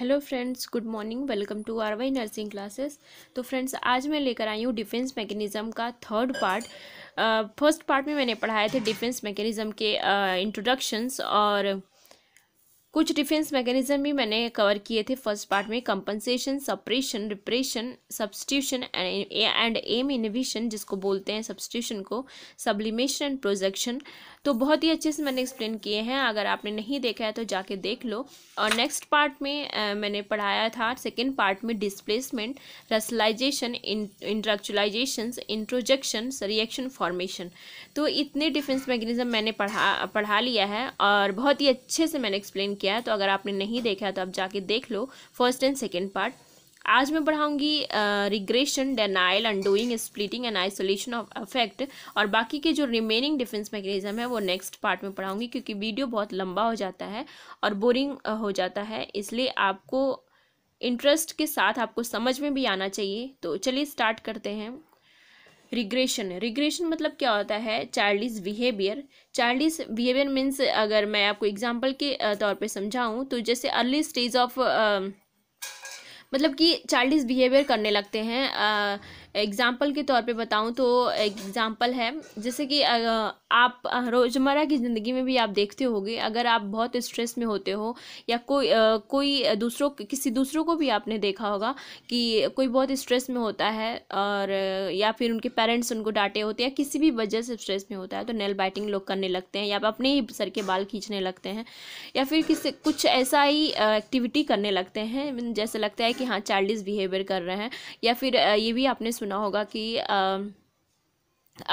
hello friends good morning welcome to R Y nursing classes तो friends आज मैं लेकर आई हूँ डिफेंस मैकेनिज़्म का थर्ड पार्ट फर्स्ट पार्ट में मैंने पढ़ाए थे डिफेंस मैकेनिज़्म के इंट्रोडक्शंस uh, और कुछ डिफेंस मैकेनिज्म भी मैंने कवर किए थे फर्स्ट पार्ट में compensation suppression repression substitution and M innovation जिसको बोलते हैं सब्सटीट्यूशन को सब्लिमेशन एंड प्रोजेक्शन तो बहुत ही अच्छे से मैंने एक्सप्लेन किए हैं अगर आपने नहीं देखा है तो जाके देख लो और नेक्स्ट पार्ट में आ, मैंने पढ़ाया था सेकेंड पार्ट में displacement rationalisation intellectualisation introjection reaction formation तो इतने डिफेंस मैकेनिज्म मैंने पढ़ा पढ़ा लिया है और बहुत ही अच्छे से मैंने एक्सप्लेन किया है तो अगर आपने नहीं देखा है तो आप जाके देख लो फर्स्ट एंड सेकेंड पार्ट आज मैं पढ़ाऊंगी regression denial undoing splitting and isolation of affect और बाकी के जो रिमेनिंग डिफेंस मैकेनिज्म है वो नेक्स्ट पार्ट में पढ़ाऊंगी क्योंकि वीडियो बहुत लंबा हो जाता है और बोरिंग हो जाता है इसलिए आपको इंटरेस्ट के साथ आपको समझ में भी आना चाहिए तो चलिए स्टार्ट करते हैं रिग्रेशन रिग्रेशन मतलब क्या होता है childish behaviour childish behaviour means अगर मैं आपको एग्जाम्पल के तौर पर समझाऊँ तो जैसे अर्ली स्टेज ऑफ मतलब कि चाइल्डिस बिहेवियर करने लगते हैं एग्ज़ाम्पल के तौर पे बताऊँ तो एग्ज़ाम्पल है जैसे कि आप रोज़मर्रा की ज़िंदगी में भी आप देखते होगे अगर आप बहुत स्ट्रेस में होते हो या कोई कोई दूसरों किसी दूसरों को भी आपने देखा होगा कि कोई बहुत स्ट्रेस में होता है और या फिर उनके पेरेंट्स उनको डांटे होते हैं या किसी भी वजह से स्ट्रेस में होता है तो नेल बाइटिंग लोग करने लगते हैं या अपने ही सर के बाल खींचने लगते हैं या फिर किसी कुछ ऐसा ही एक्टिविटी करने लगते हैं जैसे लगता है कि हाँ चाइल्डिस बिहेवियर कर रहे हैं या फिर ये भी आपने सुना होगा कि आ,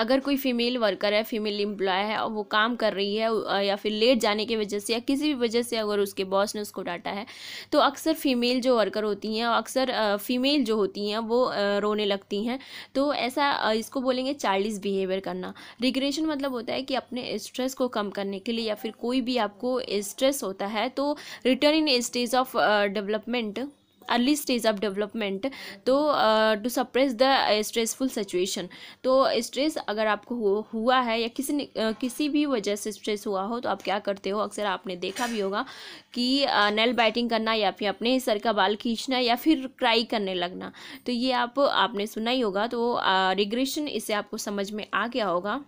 अगर कोई फीमेल वर्कर है फीमेल एम्प्लॉय है और वो काम कर रही है या फिर लेट जाने की वजह से या किसी भी वजह से अगर उसके बॉस ने उसको डांटा है तो अक्सर फीमेल जो वर्कर होती हैं और अक्सर फीमेल जो होती हैं वो रोने लगती हैं तो ऐसा इसको बोलेंगे चाइल्डिस बिहेवियर करना रिग्रेशन मतलब होता है कि अपने स्ट्रेस को कम करने के लिए या फिर कोई भी आपको स्ट्रेस होता है तो return in stage of development early stage of development तो to suppress the stressful situation तो स्ट्रेस अगर आपको हुआ है या किसी uh, किसी भी वजह से स्ट्रेस हुआ हो तो आप क्या करते हो अक्सर आपने देखा भी होगा कि नेल uh, बाइटिंग करना या फिर अपने सर का बाल खींचना या फिर क्राई करने लगना तो ये आप आपने सुना ही होगा तो रिग्रेशन uh, इससे आपको समझ में आ गया होगा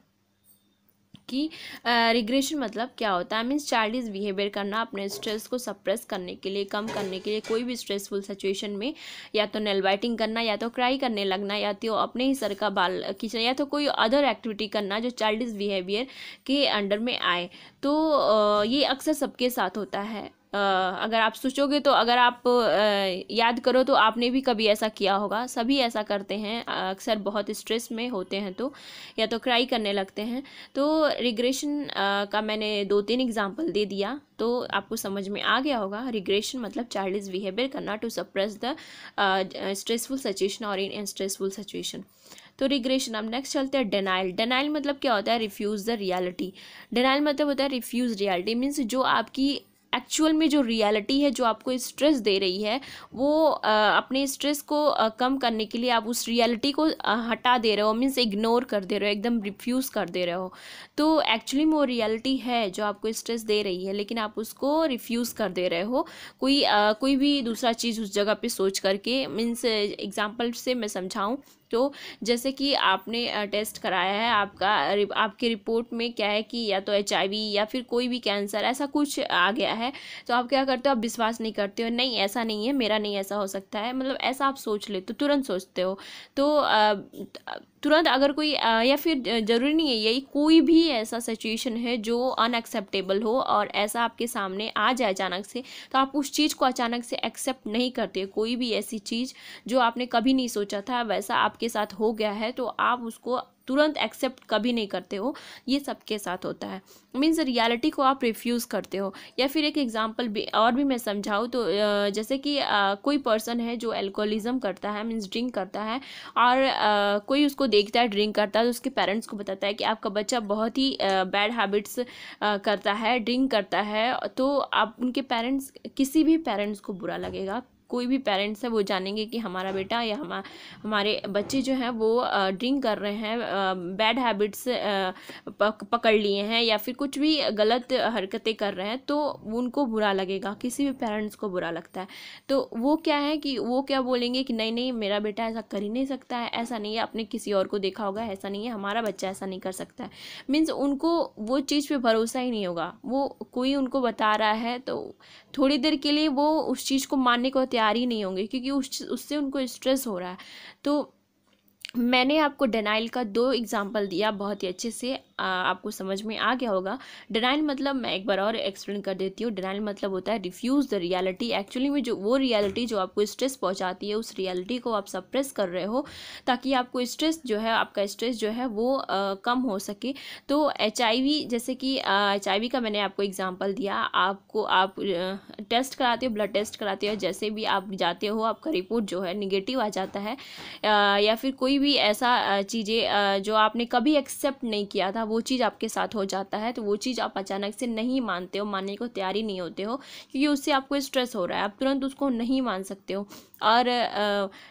कि रिग्रेशन मतलब क्या होता है मीन्स इज बिहेवियर करना अपने स्ट्रेस को सप्रेस करने के लिए कम करने के लिए कोई भी स्ट्रेसफुल सिचुएशन में या तो नेल बाइटिंग करना या तो क्राई करने लगना या तो अपने ही सर का बाल खींचना या तो कोई अदर एक्टिविटी करना जो इज बिहेवियर के अंडर में आए तो ये अक्सर सबके साथ होता है अगर आप सोचोगे तो अगर आप याद करो तो आपने भी कभी ऐसा किया होगा सभी ऐसा करते हैं अक्सर बहुत स्ट्रेस में होते हैं तो या तो क्राई करने लगते हैं तो रिग्रेशन का मैंने दो तीन एग्जाम्पल दे दिया तो आपको समझ में आ गया होगा रिग्रेशन मतलब चाइल्ड बिहेवियर करना to suppress the stressful situation और इन स्ट्रेसफुल सिचुएशन तो रिग्रेशन अब नेक्स्ट चलते हैं डेनाइल डेनाइल मतलब क्या होता है रिफ्यूज़ द रियलिटी डेनाइल मतलब होता है रिफ्यूज़ रियलिटी मीन्स जो आपकी एक्चुअल में जो रियलिटी है जो आपको स्ट्रेस दे रही है वो अपने स्ट्रेस को कम करने के लिए आप उस रियलिटी को हटा दे रहे हो मीन्स इग्नोर कर दे रहे हो एकदम रिफ्यूज़ कर दे रहे हो तो एक्चुअली में वो रियलिटी है जो आपको स्ट्रेस दे रही है लेकिन आप उसको रिफ्यूज़ कर दे रहे हो कोई कोई भी दूसरा चीज़ उस जगह पर सोच करके मीन्स एग्जाम्पल से मैं समझाऊँ तो जैसे कि आपने टेस्ट कराया है आपका आपके रिपोर्ट में क्या है कि या तो एच या फिर कोई भी कैंसर ऐसा कुछ आ गया है तो आप क्या करते हो आप विश्वास नहीं करते हो नहीं ऐसा नहीं है मेरा नहीं ऐसा हो सकता है मतलब ऐसा आप सोच लेते हो तुरंत सोचते हो तो आ, तुरंत अगर कोई या फिर ज़रूरी नहीं है यही कोई भी ऐसा सिचुएशन है जो अनएक्सेप्टेबल हो और ऐसा आपके सामने आ जाए अचानक से तो आप उस चीज़ को अचानक से एक्सेप्ट नहीं करते कोई भी ऐसी चीज़ जो आपने कभी नहीं सोचा था वैसा आपके साथ हो गया है तो आप उसको तुरंत एक्सेप्ट कभी नहीं करते हो ये सबके साथ होता है मीन्स रियलिटी को आप रिफ्यूज़ करते हो या फिर एक एग्जाम्पल और भी मैं समझाऊँ तो जैसे कि कोई पर्सन है जो एल्कोहलिज्म करता है मीन्स ड्रिंक करता है और कोई उसको देखता है ड्रिंक करता है तो उसके पेरेंट्स को बताता है कि आपका बच्चा बहुत ही बैड हैबिट्स करता है ड्रिंक करता है तो आप उनके पेरेंट्स किसी भी पेरेंट्स को बुरा लगेगा कोई भी पेरेंट्स है वो जानेंगे कि हमारा बेटा या हम हमारे बच्चे जो हैं वो ड्रिंक कर रहे हैं बैड हैबिट्स पकड़ लिए हैं या फिर कुछ भी गलत हरकतें कर रहे हैं तो उनको बुरा लगेगा किसी भी पेरेंट्स को बुरा लगता है तो वो क्या है कि वो क्या बोलेंगे कि नहीं नहीं मेरा बेटा ऐसा कर ही नहीं सकता है ऐसा नहीं है आपने किसी और को देखा होगा ऐसा नहीं है हमारा बच्चा ऐसा नहीं कर सकता है मीन्स उनको वो चीज़ पर भरोसा ही नहीं होगा वो कोई उनको बता रहा है तो थोड़ी देर के लिए वो उस चीज़ को मानने को तैयार ही नहीं होंगे क्योंकि उस उससे उनको स्ट्रेस हो रहा है तो मैंने आपको डेनाइल का दो एग्जाम्पल दिया बहुत ही अच्छे से आ, आपको समझ में आ गया होगा डेनाइल मतलब मैं एक बार और एक्सप्लेन कर देती हूँ डेनाइल मतलब होता है रिफ्यूज़ द रियलिटी एक्चुअली में जो वो रियलिटी जो आपको स्ट्रेस पहुँचाती है उस रियलिटी को आप सप्रेस कर रहे हो ताकि आपको स्ट्रेस जो है आपका स्ट्रेस जो है वो आ, कम हो सके तो एच जैसे कि एच आई का मैंने आपको एग्ज़ाम्पल दिया आपको आप टेस्ट कराते हो ब्लड टेस्ट कराते हो जैसे भी आप जाते हो आपका रिपोर्ट जो है निगेटिव आ जाता है या फिर कोई कोई भी ऐसा चीज़ें जो आपने कभी एक्सेप्ट नहीं किया था वो चीज़ आपके साथ हो जाता है तो वो चीज़ आप अचानक से नहीं मानते हो मानने को तैयारी नहीं होते हो क्योंकि उससे आपको स्ट्रेस हो रहा है आप तुरंत उसको नहीं मान सकते हो और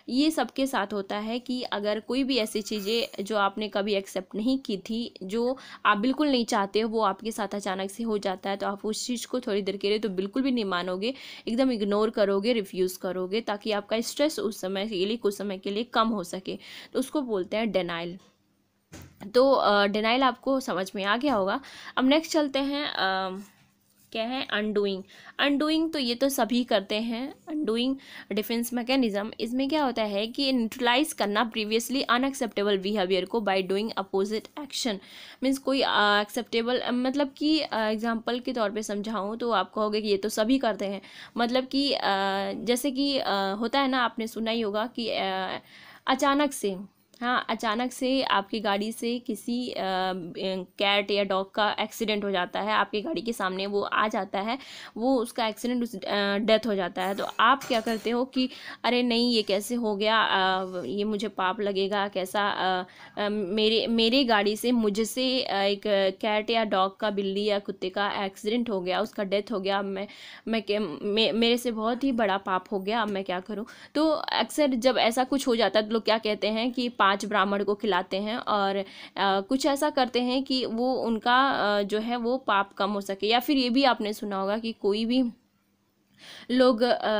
ये सबके साथ होता है कि अगर कोई भी ऐसी चीज़ें जो आपने कभी एक्सेप्ट नहीं की थी जो आप बिल्कुल नहीं चाहते हो वो आपके साथ अचानक से हो जाता है तो आप उस चीज़ को थोड़ी देर के लिए तो बिल्कुल भी नहीं मानोगे एकदम इग्नोर करोगे रिफ्यूज़ करोगे ताकि आपका स्ट्रेस उस समय के लिए कुछ समय के लिए कम हो सके उसको बोलते हैं डेनाइल तो uh, आपको समझ में आ गया होगा अब नेक्स्ट चलते हैं uh, क्या है अनडूइंग अनडूइंग तो ये तो सभी करते हैं अनडूइंग डिफेंस मैकेनिज्म इसमें क्या होता है कि न्यूट्रलाइज करना प्रीवियसली अनएक्सेप्टेबल बिहेवियर को by doing opposite action means कोई एक्सेप्टेबल uh, मतलब कि एग्जांपल uh, के तौर पे समझाऊँ तो आप कहोगे कि ये तो सभी करते हैं मतलब कि uh, जैसे कि uh, होता है ना आपने सुना ही होगा कि uh, अचानक से हाँ अचानक से आपकी गाड़ी से किसी कैट या डॉग का एक्सीडेंट हो जाता है आपकी गाड़ी के सामने वो आ जाता है वो उसका एक्सीडेंट उस डेथ हो जाता है तो आप क्या करते हो कि अरे नहीं ये कैसे हो गया आ, ये मुझे पाप लगेगा कैसा आ, आ, मेरे मेरे गाड़ी से मुझसे एक कैट या डॉग का बिल्ली या कुत्ते का एक्सीडेंट हो गया उसका डेथ हो गया मैं मैं मे, मेरे से बहुत ही बड़ा पाप हो गया अब मैं क्या करूँ तो अक्सर जब ऐसा कुछ हो जाता है तो लोग क्या कहते हैं कि पाप पांच ब्राह्मण को खिलाते हैं और कुछ ऐसा करते हैं कि वो उनका जो है वो पाप कम हो सके या फिर ये भी आपने सुना होगा कि कोई भी लोग आ,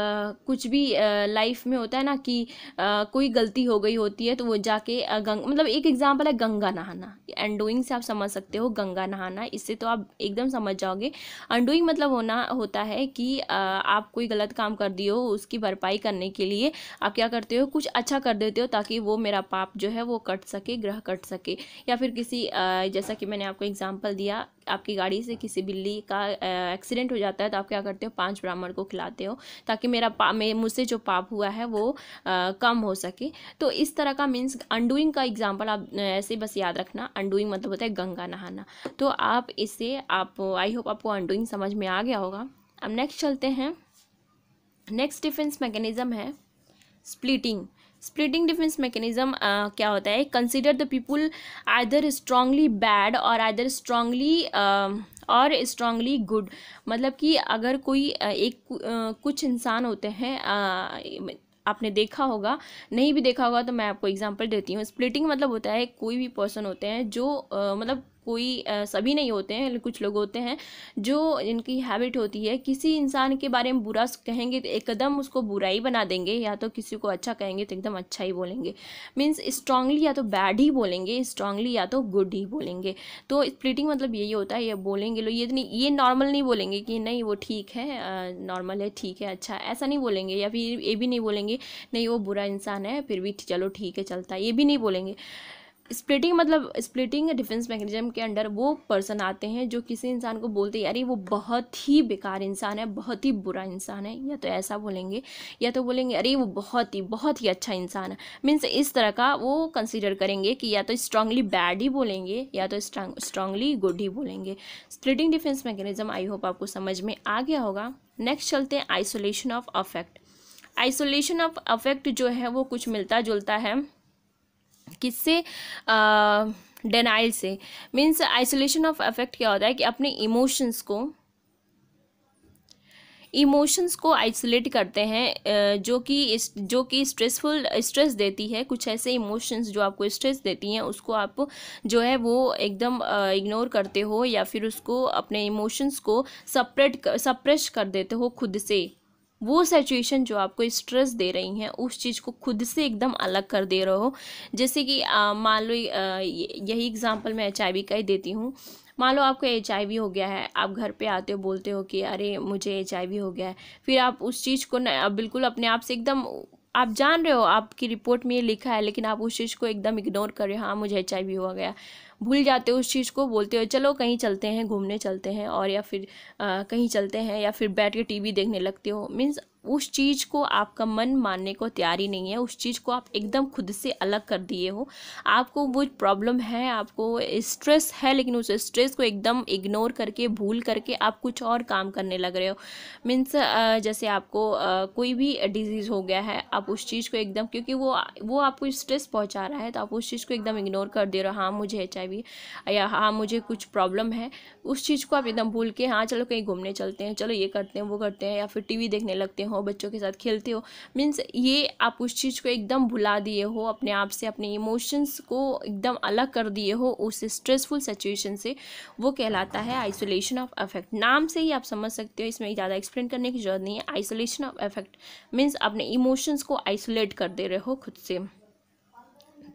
कुछ भी लाइफ में होता है ना कि आ, कोई गलती हो गई होती है तो वो जाके गंग मतलब एक एग्जाम्पल है गंगा नहाना अनडूइंग से आप समझ सकते हो गंगा नहाना इससे तो आप एकदम समझ जाओगे अनडूइंग मतलब होना होता है कि आ, आप कोई गलत काम कर दियो हो उसकी भरपाई करने के लिए आप क्या करते हो कुछ अच्छा कर देते हो ताकि वो मेरा पाप जो है वो कट सके ग्रह कट सके या फिर किसी जैसा कि मैंने आपको एग्ज़ाम्पल दिया आपकी गाड़ी से किसी बिल्ली का एक्सीडेंट हो जाता है तो आप क्या करते हो पांच ब्राह्मण को खिलाते हो ताकि मेरा पा मुझसे जो पाप हुआ है वो आ, कम हो सके तो इस तरह का मीन्स अंडूइंग का एग्जाम्पल आप ऐसे बस याद रखना अंडूइंग मतलब होता है गंगा नहाना तो आप इसे आप आई होप आपको अंडूइंग समझ में आ गया होगा अब नेक्स्ट चलते हैं नेक्स्ट डिफेंस मैकेनिज़्म है splitting splitting defence mechanism uh, क्या होता है consider the people either strongly bad और आइदर स्ट्रांगली और स्ट्रांगली गुड मतलब कि अगर कोई uh, एक uh, कुछ इंसान होते हैं आपने देखा होगा नहीं भी देखा होगा तो मैं आपको एग्जांपल देती हूँ स्प्लिटिंग मतलब होता है कोई भी पर्सन होते हैं जो मतलब कोई सभी नहीं होते हैं कुछ लोग होते हैं जो इनकी हैबिट होती है किसी इंसान के बारे में बुरा कहेंगे तो एकदम उसको बुरा ही बना देंगे या तो किसी को अच्छा कहेंगे तो एकदम अच्छा ही बोलेंगे मीन्स स्ट्रांगली या तो बैड ही बोलेंगे स्ट्रांगली या तो गुड ही बोलेंगे तो स्प्लिटिंग मतलब यही होता है ये बोलेंगे लोग ये नहीं ये नॉर्मल नहीं बोलेंगे कि नहीं वो ठीक है नॉर्मल है ठीक है अच्छा ऐसा नहीं बोलेंगे या फिर ये भी नहीं बोलेंगे नहीं वो बुरा इंसान है फिर भी चलो ठीक है चलता है ये भी नहीं बोलेंगे स्प्लिटिंग मतलब स्प्लिटिंग डिफेंस मैकेनिज्म के अंडर वो पर्सन आते हैं जो किसी इंसान को बोलते यार वो बहुत ही बेकार इंसान है बहुत ही बुरा इंसान है या तो ऐसा बोलेंगे या तो बोलेंगे अरे वो बहुत ही बहुत ही अच्छा इंसान है मीन्स इस तरह का वो कंसिडर करेंगे कि या तो स्ट्रांगली बैड ही बोलेंगे या तो स्ट्रांगली गुड ही बोलेंगे splitting defence mechanism I hope आपको समझ में आ गया होगा नेक्स्ट चलते हैं isolation of affect isolation of affect जो है वो कुछ मिलता जुलता है किससे डेनाइल से मीन्स आइसोलेशन ऑफ अफेक्ट क्या होता है कि अपने इमोशंस को इमोशंस को आइसोलेट करते हैं जो कि जो कि स्ट्रेसफुल स्ट्रेस देती है कुछ ऐसे इमोशंस जो आपको स्ट्रेस देती हैं उसको आप जो है वो एकदम इग्नोर करते हो या फिर उसको अपने इमोशंस को सप्रेट सप्रेस कर देते हो खुद से वो सिचुएशन जो आपको स्ट्रेस दे रही हैं उस चीज़ को खुद से एकदम अलग कर दे रहे हो जैसे कि मान लो यही एग्जांपल मैं एच का ही देती हूँ मान लो आपको एच हो गया है आप घर पे आते हो बोलते हो कि अरे मुझे एच हो गया है फिर आप उस चीज़ को न, बिल्कुल अपने आप से एकदम आप जान रहे हो आपकी रिपोर्ट में ये लिखा है लेकिन आप उस चीज़ को एकदम इग्नोर कर रहे हो हाँ मुझे एच हो गया भूल जाते हो उस चीज़ को बोलते हो चलो कहीं चलते हैं घूमने चलते हैं और या फिर आ, कहीं चलते हैं या फिर बैठ के टीवी देखने लगते हो मीन्स उस चीज़ को आपका मन मानने को तैयार ही नहीं है उस चीज़ को आप एकदम खुद से अलग कर दिए हो आपको वो प्रॉब्लम है आपको स्ट्रेस है लेकिन उस स्ट्रेस को एकदम इग्नोर करके भूल करके आप कुछ और काम करने लग रहे हो मीन्स जैसे आपको कोई भी डिजीज़ हो गया है आप उस चीज़ को एकदम क्योंकि वो वो आपको स्ट्रेस पहुँचा रहा है तो आप उस चीज़ को एकदम इग्नोर कर दे रहे हो हाँ मुझे एच आई भी या हाँ मुझे कुछ प्रॉब्लम है उस चीज़ को आप एकदम भूल के हाँ चलो कहीं घूमने चलते हैं चलो ये करते हैं वो करते हैं या फिर टीवी देखने लगते हो बच्चों के साथ खेलते हो मीन्स ये आप उस चीज़ को एकदम भुला दिए हो अपने आप से अपने इमोशंस को एकदम अलग कर दिए हो उस स्ट्रेसफुल सिचुएशन से वो कहलाता है आइसोलेशन ऑफ अफेक्ट नाम से ही आप समझ सकते हो इसमें ज़्यादा एक्सप्लेन करने की जरूरत नहीं है आइसोलेशन ऑफ अफेक्ट मीन्स अपने इमोशंस को आइसोलेट कर दे रहे हो खुद से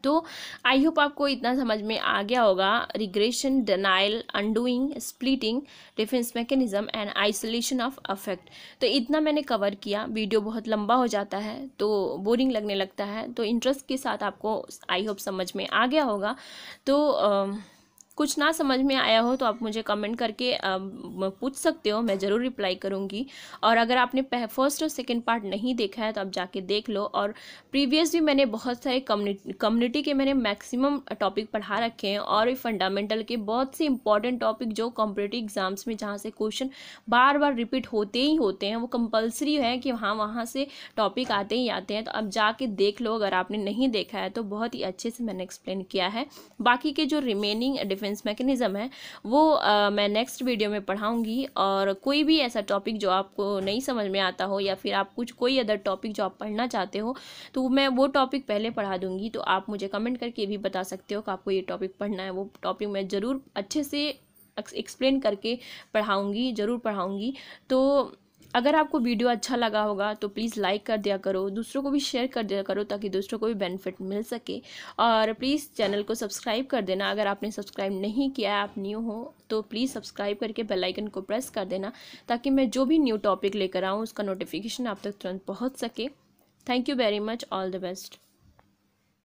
तो आई होप आपको इतना समझ में आ गया होगा regression denial undoing splitting defence mechanism and isolation of affect तो इतना मैंने कवर किया वीडियो बहुत लंबा हो जाता है तो बोरिंग लगने लगता है तो इंटरेस्ट के साथ आपको आई होप समझ में आ गया होगा तो uh, कुछ ना समझ में आया हो तो आप मुझे कमेंट करके पूछ सकते हो मैं ज़रूर रिप्लाई करूँगी और अगर आपने फर्स्ट और सेकेंड पार्ट नहीं देखा है तो आप जाके देख लो और प्रीवियस भी मैंने बहुत सारे कम्युनिटी के मैंने मैक्सिमम टॉपिक पढ़ा रखे हैं और फंडामेंटल के बहुत से इंपॉर्टेंट टॉपिक जो कॉम्पिटेटिव एग्जाम्स में जहाँ से क्वेश्चन बार बार रिपीट होते ही होते हैं वो कंपलसरी है कि हाँ वहाँ से टॉपिक आते ही आते हैं तो अब जाके देख लो अगर आपने नहीं देखा है तो बहुत ही अच्छे से मैंने एक्सप्लेन किया है बाकी के जो रिमेनिंग डिफेंस डिफेंस मैकेनिज़्म है वो आ, मैं नेक्स्ट वीडियो में पढ़ाऊँगी और कोई भी ऐसा टॉपिक जो आपको नहीं समझ में आता हो या फिर आप कुछ कोई अदर टॉपिक जो आप पढ़ना चाहते हो तो मैं वो टॉपिक पहले पढ़ा दूँगी तो आप मुझे कमेंट करके भी बता सकते हो कि आपको ये टॉपिक पढ़ना है वो टॉपिक मैं ज़रूर अच्छे से एक्सप्लेन करके पढ़ाऊँगी ज़रूर पढ़ाऊँगी तो अगर आपको वीडियो अच्छा लगा होगा तो प्लीज़ लाइक कर दिया करो दूसरों को भी शेयर कर दिया करो ताकि दूसरों को भी बेनिफिट मिल सके और प्लीज़ चैनल को सब्सक्राइब कर देना अगर आपने सब्सक्राइब नहीं किया है आप न्यू हो तो प्लीज़ सब्सक्राइब करके बेल आइकन को प्रेस कर देना ताकि मैं जो भी न्यू टॉपिक लेकर आऊँ उसका नोटिफिकेशन आप तक तुरंत पहुँच सके thank you very much all the best